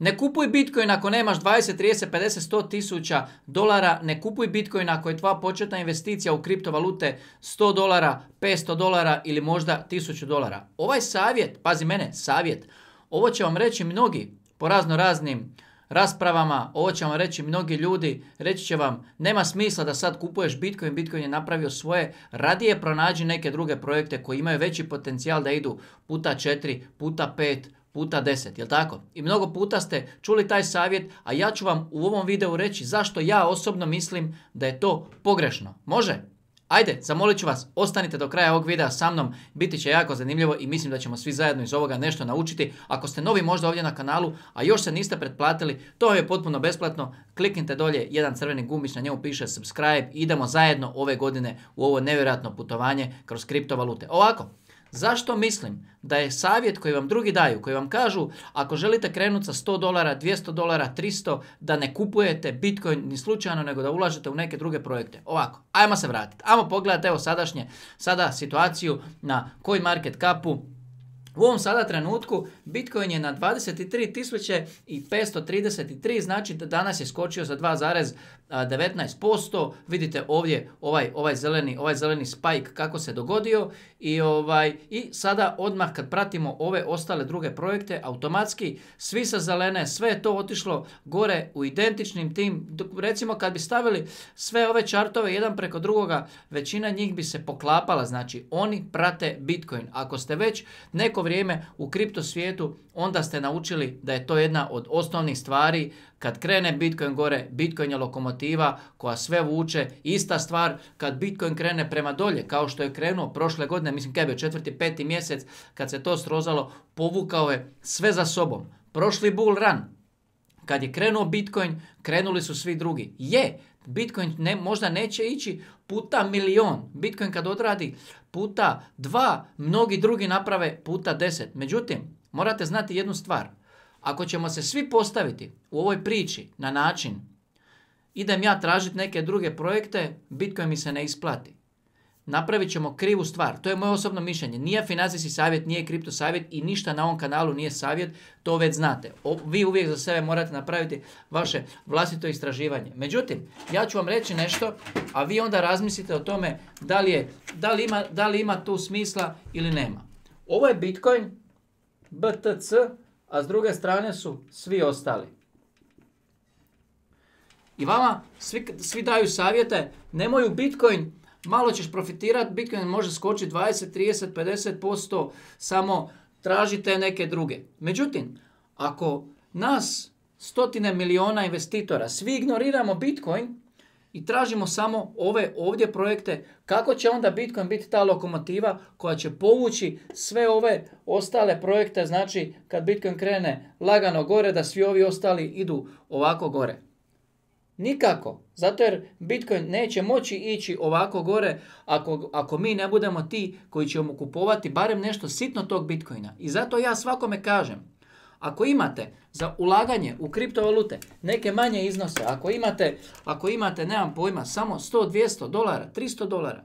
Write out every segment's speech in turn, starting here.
Ne kupuj Bitcoin ako nemaš 20, 30, 50, 100 tisuća dolara. Ne kupuj Bitcoin ako je tva početna investicija u kriptovalute 100 dolara, 500 dolara ili možda 1000 dolara. Ovaj savjet, pazi mene, savjet, ovo će vam reći mnogi po razno raznim raspravama, ovo će vam reći mnogi ljudi, reći će vam nema smisla da sad kupuješ Bitcoin, Bitcoin je napravio svoje, radije pronađi neke druge projekte koji imaju veći potencijal da idu puta 4, puta 5, puta 10, jel tako? I mnogo puta ste čuli taj savjet, a ja ću vam u ovom videu reći zašto ja osobno mislim da je to pogrešno. Može? Ajde, zamolit ću vas, ostanite do kraja ovog videa sa mnom, biti će jako zanimljivo i mislim da ćemo svi zajedno iz ovoga nešto naučiti. Ako ste novi možda ovdje na kanalu, a još se niste pretplatili, to je potpuno besplatno, kliknite dolje jedan crveni gumbić, na njemu piše subscribe, i idemo zajedno ove godine u ovo nevjerojatno putovanje kroz kriptovalute. Ovako, Zašto mislim da je savjet koji vam drugi daju, koji vam kažu ako želite krenuti sa 100 dolara, 200 dolara, 300, da ne kupujete Bitcoin ni slučajno, nego da ulažete u neke druge projekte. Ovako, ajmo se vratiti. Ajmo pogledati evo sadašnje, sada situaciju na koji market kapu. U ovom sada trenutku Bitcoin je na 23.533, znači danas je skočio za 2,19%. Vidite ovdje ovaj, ovaj, zeleni, ovaj zeleni spike kako se dogodio i, ovaj, i sada odmah kad pratimo ove ostale druge projekte, automatski svi sa zelene, sve je to otišlo gore u identičnim tim. Recimo kad bi stavili sve ove čartove jedan preko drugoga, većina njih bi se poklapala, znači oni prate Bitcoin. Ako ste već neko vrijeme u kripto svijetu, onda ste naučili da je to jedna od osnovnih stvari. Kad krene Bitcoin gore, Bitcoin je lokomotiva koja sve vuče. Ista stvar kad Bitcoin krene prema dolje, kao što je krenuo prošle godine, mislim kad je bio četvrti, peti mjesec, kad se to srozalo, povukao je sve za sobom. Prošli bull run, kad je krenuo Bitcoin, krenuli su svi drugi. Je, Bitcoin ne, možda neće ići puta milion. Bitcoin kad odradi puta dva, mnogi drugi naprave puta deset. Međutim, morate znati jednu stvar. Ako ćemo se svi postaviti u ovoj priči na način idem ja tražiti neke druge projekte, Bitcoin mi se ne isplati napravit ćemo krivu stvar. To je moje osobno mišljenje. Nije financijski savjet, nije kripto savjet i ništa na ovom kanalu nije savjet, to već znate. vi uvijek za sebe morate napraviti vaše vlastito istraživanje. Međutim, ja ću vam reći nešto, a vi onda razmislite o tome da li, je, da li, ima, da li ima tu smisla ili nema. Ovo je Bitcoin, BTC, a s druge strane su svi ostali. I vama svi, svi daju savjete, nemoj u Bitcoin malo ćeš profitirati, Bitcoin može skočiti 20, 30, 50%, samo tražite neke druge. Međutim, ako nas stotine miliona investitora, svi ignoriramo Bitcoin i tražimo samo ove ovdje projekte, kako će onda Bitcoin biti ta lokomotiva koja će povući sve ove ostale projekte, znači kad Bitcoin krene lagano gore, da svi ovi ostali idu ovako gore. Nikako. Zato jer Bitcoin neće moći ići ovako gore ako, ako mi ne budemo ti koji ćemo kupovati barem nešto sitno tog Bitcoina. I zato ja svakome kažem, ako imate za ulaganje u kriptovalute neke manje iznose, ako imate, ako imate nemam pojma, samo 100, 200 dolara, 300 dolara,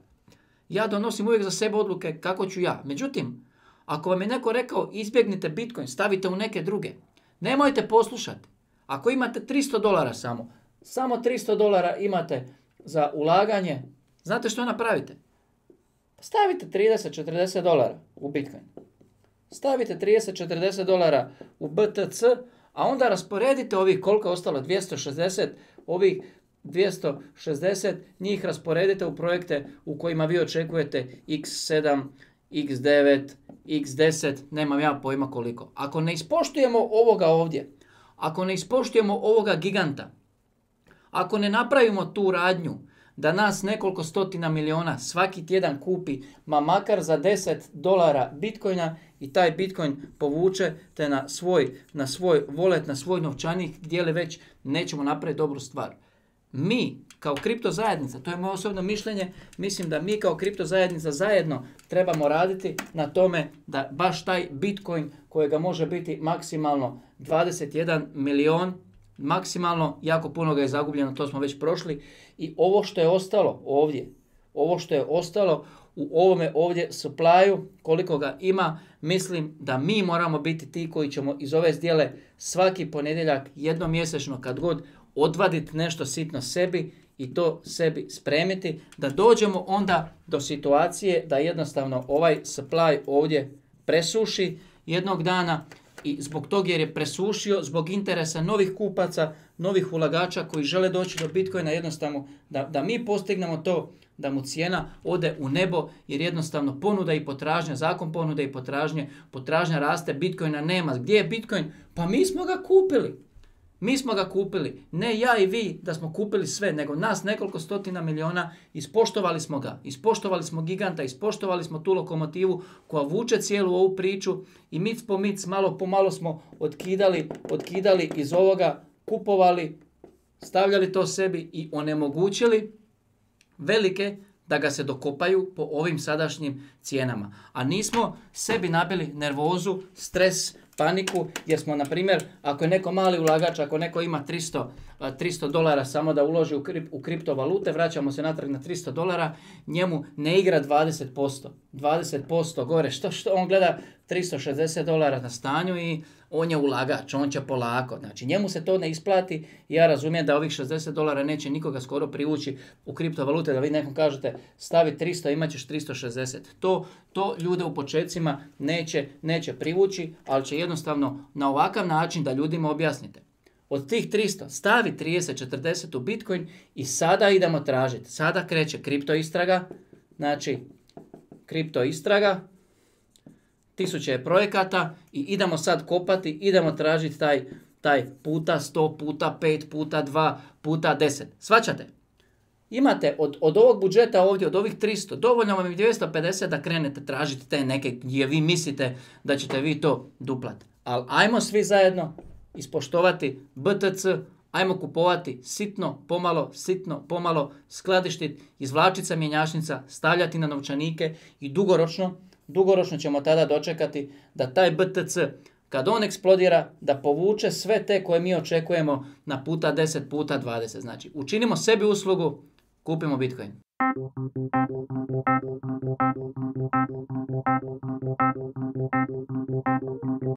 ja donosim uvijek za sebe odluke kako ću ja. Međutim, ako vam je neko rekao izbjegnite Bitcoin, stavite u neke druge, nemojte poslušati. Ako imate 300 dolara samo, samo 300 dolara imate za ulaganje. Znate što napravite? Stavite 30-40 dolara u Bitcoin. Stavite 30-40 dolara u BTC, a onda rasporedite ovih koliko je ostalo, 260, ovih 260, njih rasporedite u projekte u kojima vi očekujete x7, x9, x10, nemam ja pojma koliko. Ako ne ispoštujemo ovoga ovdje, ako ne ispoštujemo ovoga giganta, ako ne napravimo tu radnju da nas nekoliko stotina miliona svaki tjedan kupi, ma makar za 10 dolara bitcoina i taj bitcoin te na svoj, na svoj volet, na svoj novčanik gdje li već nećemo napraviti dobru stvar. Mi kao kripto zajednica, to je moje osobno mišljenje, mislim da mi kao kripto zajednica zajedno trebamo raditi na tome da baš taj bitcoin kojega može biti maksimalno 21 milion maksimalno, jako puno ga je zagubljeno, to smo već prošli. I ovo što je ostalo ovdje, ovo što je ostalo u ovome ovdje supply koliko ga ima, mislim da mi moramo biti ti koji ćemo iz ove zdjele svaki ponedjeljak jednomjesečno mjesečno kad god odvaditi nešto sitno sebi i to sebi spremiti, da dođemo onda do situacije da jednostavno ovaj supply ovdje presuši jednog dana, i zbog toga jer je presušio, zbog interesa novih kupaca, novih ulagača koji žele doći do Bitcoina, jednostavno da, da mi postignemo to da mu cijena ode u nebo jer jednostavno ponuda i potražnja, zakon ponuda i potražnje, potražnja raste, Bitcoina nema. Gdje je Bitcoin? Pa mi smo ga kupili. Mi smo ga kupili, ne ja i vi da smo kupili sve, nego nas nekoliko stotina miliona, ispoštovali smo ga, ispoštovali smo giganta, ispoštovali smo tu lokomotivu koja vuče cijelu ovu priču i mic po mic, malo po malo smo otkidali, otkidali iz ovoga, kupovali, stavljali to sebi i onemogućili velike da ga se dokopaju po ovim sadašnjim cijenama. A nismo sebi nabili nervozu, stres, paniku jer smo, na primjer, ako je neko mali ulagač, ako neko ima 300, 300 dolara samo da uloži u, u kriptovalute, vraćamo se natrag na 300 dolara, njemu ne igra 20%. 20% gore, što, što on gleda 360 dolara na stanju i on je ulagač, on će polako. Znači njemu se to ne isplati. Ja razumijem da ovih 60 dolara neće nikoga skoro privući u kriptovalute da vi nekom kažete stavi 300 imat ćeš 360. To, to ljude u početcima neće, neće privući, ali će jednostavno na ovakav način da ljudima objasnite. Od tih 300 stavi 30, 40 u Bitcoin i sada idemo tražiti. Sada kreće kriptoistraga. znači kripto istraga, tisuće je projekata i idemo sad kopati, idemo tražiti taj, taj puta 100, puta 5, puta 2, puta 10. Svaćate? Imate od, od ovog budžeta ovdje, od ovih 300, dovoljno vam je 250 da krenete tražiti te neke gdje vi mislite da ćete vi to duplat. Ali ajmo svi zajedno ispoštovati BTC, ajmo kupovati sitno, pomalo, sitno, pomalo, skladištit izvlačiti se mjenjačnica, stavljati na novčanike i dugoročno dugoročno ćemo tada dočekati da taj BTC kad on eksplodira, da povuče sve te koje mi očekujemo na puta 10, puta 20. Znači, učinimo sebi uslugu, kupimo Bitcoin.